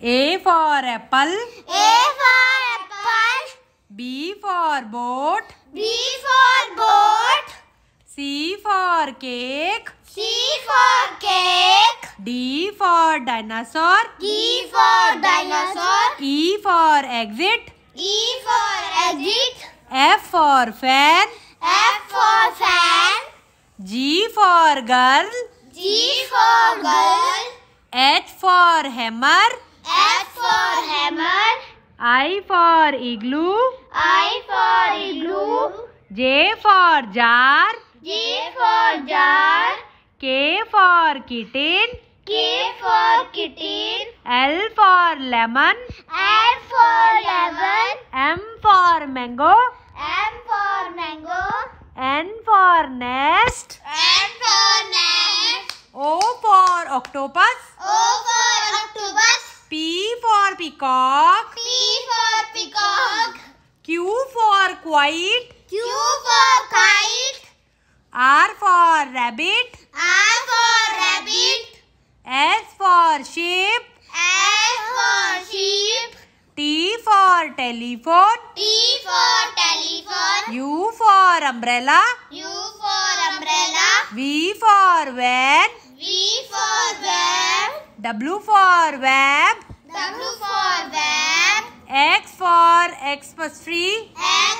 A for apple. A for apple. B for boat. B for boat. C for cake. C for cake. D for dinosaur. D for dinosaur. E for exit. E for exit. F for fan. F for fan. G for girl. G for girl. H for hammer. F for hammer. I for igloo. I for igloo. J for jar. J for jar. K for kitten. K for kitten. L for lemon. L for lemon. M for mango. M for mango. N for nest. N for nest. O for octopus. peacock. P for peacock. Q for kite. Q for kite. R for rabbit. R for rabbit. S for sheep. S for sheep. T for telephone. T for telephone. U for umbrella. U for umbrella. V for van. V for van. W for web. W for web. X for X plus three.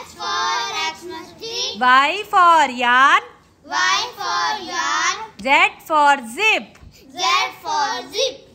X for X plus three. Y for yarn. Y for yarn. Z for zip. Z for zip.